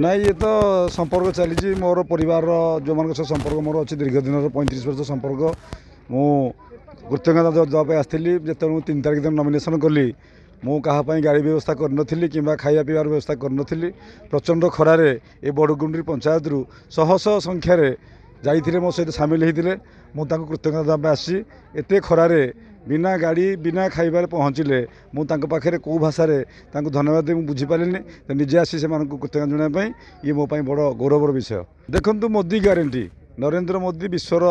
ନାଇଁ ଇଏ ତ ସମ୍ପର୍କ ଚାଲିଛି ମୋର ପରିବାରର ଯେଉଁମାନଙ୍କ ସହ ସମ୍ପର୍କ ମୋର ଅଛି ଦୀର୍ଘ ଦିନର ପଇଁତିରିଶ ବର୍ଷ ସମ୍ପର୍କ ମୁଁ କୃତଜ୍ଞତା ଦେବା ପାଇଁ ଆସିଥିଲି ଯେତେବେଳେ ମୁଁ ତିନି ତାରିଖ ଦିନ ନମିନେସନ୍ କଲି ମୁଁ କାହା ପାଇଁ ଗାଡ଼ି ବ୍ୟବସ୍ଥା କରିନଥିଲି କିମ୍ବା ଖାଇବା ପିଇବାର ବ୍ୟବସ୍ଥା କରିନଥିଲି ପ୍ରଚଣ୍ଡ ଖରାରେ ଏ ବଡ଼ଗୁଣ୍ଡରୀ ପଞ୍ଚାୟତରୁ ଶହ ଶହ ସଂଖ୍ୟାରେ ଯାଇଥିଲେ ମୋ ସହିତ ସାମିଲ ହୋଇଥିଲେ ମୁଁ ତାଙ୍କୁ କୃତଜ୍ଞତା ଦେବା ପାଇଁ ଆସିଛି ଏତେ ଖରାରେ ବିନା ଗାଡ଼ି ବିନା ଖାଇବାରେ ପହଞ୍ଚିଲେ ମୁଁ ତାଙ୍କ ପାଖରେ କେଉଁ ଭାଷାରେ ତାଙ୍କୁ ଧନ୍ୟବାଦ ଦେବି ମୁଁ ବୁଝିପାରିଲିନି ନିଜେ ଆସି ସେମାନଙ୍କୁ କୃତଜ୍ଞତା ଜଣାଇବା ପାଇଁ ଇଏ ମୋ ପାଇଁ ବଡ଼ ଗୌରବର ବିଷୟ ଦେଖନ୍ତୁ ମୋଦି ଗ୍ୟାରେଣ୍ଟି ନରେନ୍ଦ୍ର ମୋଦି ବିଶ୍ୱର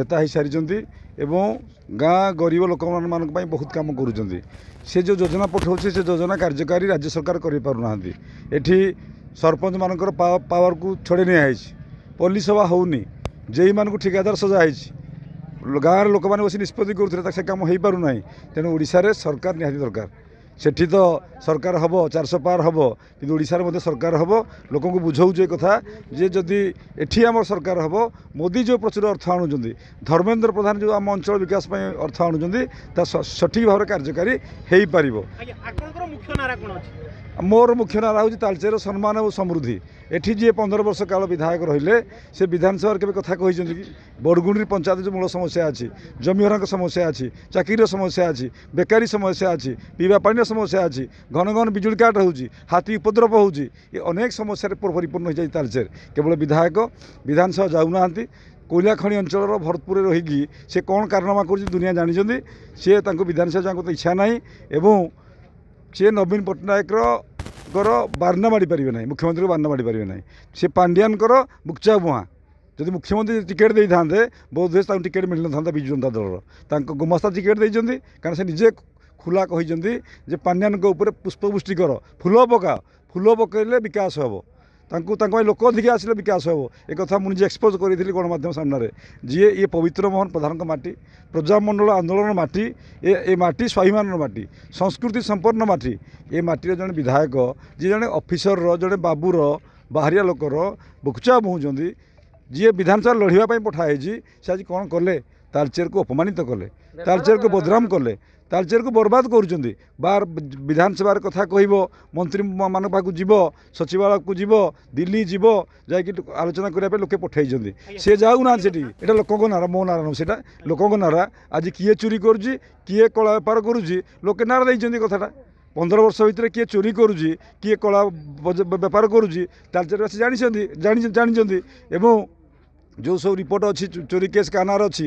ନେତା ହୋଇସାରିଛନ୍ତି ଏବଂ ଗାଁ ଗରିବ ଲୋକମାନଙ୍କ ପାଇଁ ବହୁତ କାମ କରୁଛନ୍ତି ସେ ଯେଉଁ ଯୋଜନା ପଠାଉଛି ସେ ଯୋଜନା କାର୍ଯ୍ୟକାରୀ ରାଜ୍ୟ ସରକାର କରିପାରୁନାହାନ୍ତି ଏଠି ସରପଞ୍ଚମାନଙ୍କର ପାୱାରକୁ ଛଡ଼େଇ ନିଆହେଇଛି ପୋଲିସ ସଭା ହେଉନି ଜେଇମାନଙ୍କୁ ଠିକାଦାର ସଜା ହେଇଛି ଗାଁର ଲୋକମାନେ ବସି ନିଷ୍ପତ୍ତି କରୁଥିଲେ ତାକୁ ସେ କାମ ହୋଇପାରୁନାହିଁ ତେଣୁ ଓଡ଼ିଶାରେ ସରକାର ନିହାତି ଦରକାର ସେଠି ତ সরকার হব চারশো পার হব কিন্তু ওড়িশার মধ্যে সরকার হব লোক বুঝাউছু এ কথা যে যদি এটি আমার সরকার হব মোদি যে প্রচুর অর্থ আনুচার ধর্মেন্দ্র প্রধান যে আম অঞ্চল বিকাশ পাই অর্থ আনুচার তা সঠিক ভাবে কার্যকারী হয়ে পারিব মোর মুখ্য নারা হচ্ছে তালচের সম্মান ও সমৃদ্ধি এটি যে পনেরো বর্ষ কাল বিধায়ক রহলে সে বিধানসভার কেবে কথা কিন্তু কি বরগুণী পঞ্চায়েত যে মূল সমস্যা আছে জমিহরাঙ্ক সমস্যা আছে চাকরির সমস্যা আছে বেকারি সমস্যা আছে পিবা পানির সমস্যা আছে ঘন ঘন ବିଜୁଳି କାଟ ହେଉଛି ହାତୀ ଉପଦ୍ରବ ହେଉଛି ଏ ଅନେକ ସମସ୍ୟାରେ ପରିପୂର୍ଣ୍ଣ ହୋଇଯାଇଛି ତାଳଚେର କେବଳ ବିଧାୟକ ବିଧାନସଭା ଯାଉନାହାନ୍ତି କୋଇଲା ଖଣି ଅଞ୍ଚଳର ଭରତପୁରରେ ରହିକି ସେ କ'ଣ କାରନାମା କରୁଛି ଦୁନିଆ ଜାଣିଛନ୍ତି ସିଏ ତାଙ୍କୁ ବିଧାନସଭା ଯାଙ୍କ ତ ଇଚ୍ଛା ନାହିଁ ଏବଂ ସିଏ ନବୀନ ପଟ୍ଟନାୟକଙ୍କର ବାର୍ଣ୍ଣା ମାଡ଼ି ପାରିବେ ନାହିଁ ମୁଖ୍ୟମନ୍ତ୍ରୀକୁ ବାର୍ଣ୍ଣା ମାଡ଼ି ପାରିବେ ନାହିଁ ସେ ପାଣ୍ଡିଆନଙ୍କର ମୁକ୍ଚା ମୁହାଁ ଯଦି ମୁଖ୍ୟମନ୍ତ୍ରୀ ଟିକେଟ୍ ଦେଇଥାନ୍ତେ ବୋଧହୁଏ ତାଙ୍କୁ ଟିକେଟ୍ ମିଳିନଥାନ୍ତା ବିଜୁ ଜନତା ଦଳର ତାଙ୍କ ଗୁମାସ୍ତା ଟିକେଟ୍ ଦେଇଛନ୍ତି କାରଣ ସେ ନିଜେ ଖୋଲା କହିଛନ୍ତି ଯେ ପାଣ୍ଡିଆନଙ୍କ ଉପରେ ପୁଷ୍ପବୃଷ୍ଟି କର ଫୁଲ ପକାଅ ଫୁଲ ପକାଇଲେ ବିକାଶ ହେବ ତାଙ୍କୁ ତାଙ୍କ ପାଇଁ ଲୋକ ଅଧିକ ଆସିଲେ ବିକାଶ ହେବ ଏ କଥା ମୁଁ ନିଜେ ଏକ୍ସପୋଜ୍ କରିଥିଲି ଗଣମାଧ୍ୟମ ସାମ୍ନାରେ ଯିଏ ଇଏ ପବିତ୍ର ମୋହନ ପ୍ରଧାନଙ୍କ ମାଟି ପ୍ରଜାମଣ୍ଡଳ ଆନ୍ଦୋଳନ ମାଟି ଏ ଏ ମାଟି ସ୍ୱାଭିମାନର ମାଟି ସଂସ୍କୃତି ସମ୍ପନ୍ନ ମାଟି ଏ ମାଟିର ଜଣେ ବିଧାୟକ ଯିଏ ଜଣେ ଅଫିସରର ଜଣେ ବାବୁର ବାହାରିଆ ଲୋକର ବୁକ୍ଚା ବୁହୁଛନ୍ତି ଯିଏ ବିଧାନସଭା ଲଢ଼ିବା ପାଇଁ ପଠା ହେଇଛି ସେ ଆଜି କ'ଣ କଲେ ତାଲଚେରକୁ ଅପମାନିତ କଲେ ତାଲଚେରକୁ ବଦନାମ କଲେ ତାଲଚେରକୁ ବରବାଦ କରୁଛନ୍ତି ବାର ବିଧାନସଭାରେ କଥା କହିବ ମନ୍ତ୍ରୀମାନଙ୍କ ପାଖକୁ ଯିବ ସଚିବାଳୟକୁ ଯିବ ଦିଲ୍ଲୀ ଯିବ ଯାଇକି ଆଲୋଚନା କରିବା ପାଇଁ ଲୋକେ ପଠାଇଛନ୍ତି ସେ ଯାଉନାହାନ୍ତି ସେଠି ଏଇଟା ଲୋକଙ୍କ ନାରା ମୋ ନାରା ନୁହଁ ସେଇଟା ଲୋକଙ୍କ ନାରା ଆଜି କିଏ ଚୋରି କରୁଛି କିଏ କଳା ବେପାର କରୁଛି ଲୋକେ ନାରା ଦେଇଛନ୍ତି କଥାଟା ପନ୍ଦର ବର୍ଷ ଭିତରେ କିଏ ଚୋରି କରୁଛି କିଏ କଳା ବେପାର କରୁଛି ତାଲଚେରବାସୀ ଜାଣିଛନ୍ତି ଜାଣିଛନ୍ତି ଏବଂ ଯେଉଁ ସବୁ ରିପୋର୍ଟ ଅଛି ଚୋରି କେସ୍ କାନାର ଅଛି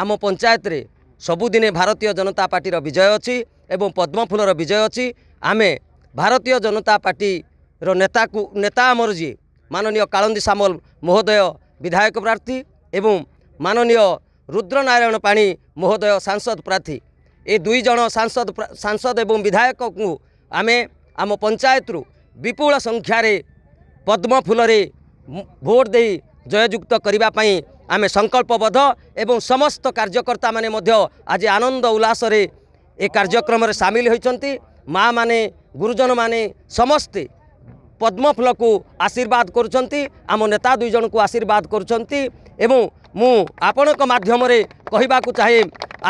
ଆମ ପଞ୍ଚାୟତରେ ସବୁଦିନେ ଭାରତୀୟ ଜନତା ପାର୍ଟିର ବିଜୟ ଅଛି ଏବଂ ପଦ୍ମଫୁଲର ବିଜୟ ଅଛି ଆମେ ଭାରତୀୟ ଜନତା ପାର୍ଟିର ନେତାକୁ ନେତା ଆମର ଯିଏ ମାନନୀୟ କାଳନ୍ଦୀ ସାମଲ ମହୋଦୟ ବିଧାୟକ ପ୍ରାର୍ଥୀ ଏବଂ ମାନନୀୟ ରୁଦ୍ରନାରାୟଣ ପାଣି ମହୋଦୟ ସାଂସଦ ପ୍ରାର୍ଥୀ ଏ ଦୁଇ ଜଣ ସାଂସଦ ସାଂସଦ ଏବଂ ବିଧାୟକଙ୍କୁ ଆମେ ଆମ ପଞ୍ଚାୟତରୁ ବିପୁଳ ସଂଖ୍ୟାରେ ପଦ୍ମଫୁଲରେ ଭୋଟ ଦେଇ জয়যুক্ত করা আমি সংকল্পবদ্ধ এবং সমস্ত কার্যকর্তা মানে আজ আনন্দ উল্লাসরে এ কার্যক্রমে সামিল হয়েছেন মা মানে গুরুজন মানে সমস্তে পদ্মফুলকু আশীর্বাদ করছেন আম নেতা দুইজণকু আশীর্বাদ করছেন এবং মু আপনার মাধ্যমে কহবাকু চাহে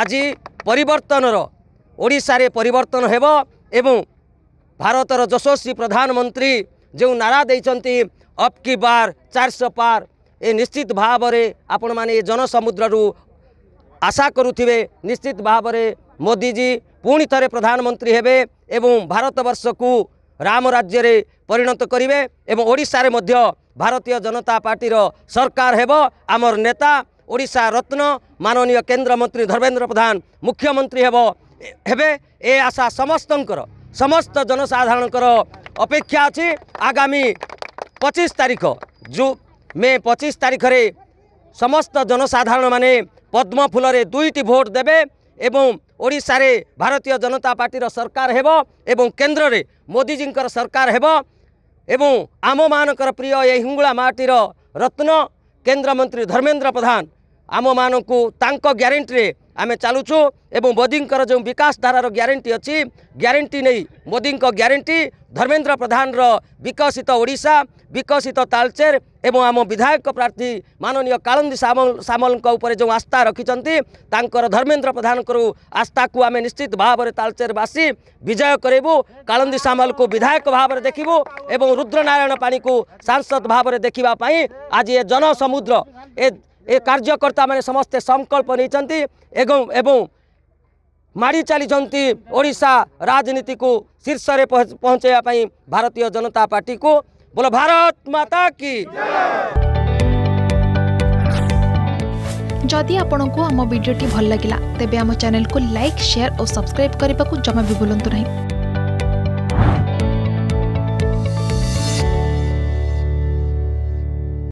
আজি পরিবর্তনর ওড়িশারে পরিবর্তন হব এবং ভারতর যশস্বী প্রধানমন্ত্রী যে নারা দিয়েছেন অপকি বার চারশো পার ଏ ନିଶ୍ଚିତ ଭାବରେ ଆପଣମାନେ ଏ ଜନସମୁଦ୍ରରୁ ଆଶା କରୁଥିବେ ନିଶ୍ଚିତ ଭାବରେ ମୋଦିଜୀ ପୁଣି ଥରେ ପ୍ରଧାନମନ୍ତ୍ରୀ ହେବେ ଏବଂ ଭାରତବର୍ଷକୁ ରାମ ରାଜ୍ୟରେ ପରିଣତ କରିବେ ଏବଂ ଓଡ଼ିଶାରେ ମଧ୍ୟ ଭାରତୀୟ ଜନତା ପାର୍ଟିର ସରକାର ହେବ ଆମର ନେତା ଓଡ଼ିଶା ରତ୍ନ ମାନନୀୟ କେନ୍ଦ୍ରମନ୍ତ୍ରୀ ଧର୍ମେନ୍ଦ୍ର ପ୍ରଧାନ ମୁଖ୍ୟମନ୍ତ୍ରୀ ହେବ ହେବେ ଏ ଆଶା ସମସ୍ତଙ୍କର ସମସ୍ତ ଜନସାଧାରଣଙ୍କର ଅପେକ୍ଷା ଅଛି ଆଗାମୀ ପଚିଶ ତାରିଖ ଯେଉଁ ମେ ପଚିଶ ତାରିଖରେ ସମସ୍ତ ଜନସାଧାରଣମାନେ ପଦ୍ମ ଫୁଲରେ ଦୁଇଟି ଭୋଟ ଦେବେ ଏବଂ ଓଡ଼ିଶାରେ ଭାରତୀୟ ଜନତା ପାର୍ଟିର ସରକାର ହେବ ଏବଂ କେନ୍ଦ୍ରରେ ମୋଦିଜୀଙ୍କର ସରକାର ହେବ ଏବଂ ଆମମାନଙ୍କର ପ୍ରିୟ ଏହି ହିଙ୍ଗୁଳା ମାଟିର ରତ୍ନ କେନ୍ଦ୍ରମନ୍ତ୍ରୀ ଧର୍ମେନ୍ଦ୍ର ପ୍ରଧାନ ଆମମାନଙ୍କୁ ତାଙ୍କ ଗ୍ୟାରେଣ୍ଟିରେ ଆମେ ଚାଲୁଛୁ ଏବଂ ମୋଦିଙ୍କର ଯେଉଁ ବିକାଶ ଧାରାର ଗ୍ୟାରେଣ୍ଟି ଅଛି ଗ୍ୟାରେଣ୍ଟି ନେଇ ମୋଦିଙ୍କ ଗ୍ୟାରେଣ୍ଟି ଧର୍ମେନ୍ଦ୍ର ପ୍ରଧାନର ବିକଶିତ ଓଡ଼ିଶା ବିକଶିତ ତାଳଚେର ଏବଂ ଆମ ବିଧାୟକ ପ୍ରାର୍ଥୀ ମାନନୀୟ କାଳନ୍ଦୀ ସାମଲ ସାମଲଙ୍କ ଉପରେ ଯେଉଁ ଆସ୍ଥା ରଖିଛନ୍ତି ତାଙ୍କର ଧର୍ମେନ୍ଦ୍ର ପ୍ରଧାନଙ୍କର ଆସ୍ଥାକୁ ଆମେ ନିଶ୍ଚିତ ଭାବରେ ତାଳଚେରବାସୀ ବିଜୟ କରେଇବୁ କାଳନ୍ଦୀ ସାମଲକୁ ବିଧାୟକ ଭାବରେ ଦେଖିବୁ ଏବଂ ରୁଦ୍ରନାରାୟଣ ପାଣିକୁ ସାଂସଦ ଭାବରେ ଦେଖିବା ପାଇଁ ଆଜି ଏ ଜନସମୁଦ୍ର ଏ ଏ କାର୍ଯ୍ୟକର୍ତ୍ତାମାନେ ସମସ୍ତେ ସଂକଳ୍ପ ନେଇଛନ୍ତି ଏବଂ ଏବଂ ମାଡ଼ି ଚାଲିଛନ୍ତି ଓଡ଼ିଶା ରାଜନୀତିକୁ ଶୀର୍ଷରେ ପହଞ୍ଚାଇବା ପାଇଁ ଭାରତୀୟ ଜନତା ପାର୍ଟିକୁ ବୋଲ ଭାରତ ମାତା କି ଯଦି ଆପଣଙ୍କୁ ଆମ ଭିଡ଼ିଓଟି ଭଲ ଲାଗିଲା ତେବେ ଆମ ଚ୍ୟାନେଲକୁ ଲାଇକ୍ ସେୟାର ଓ ସବସ୍କ୍ରାଇବ୍ କରିବାକୁ ଜମା ବି ଭୁଲନ୍ତୁ ନାହିଁ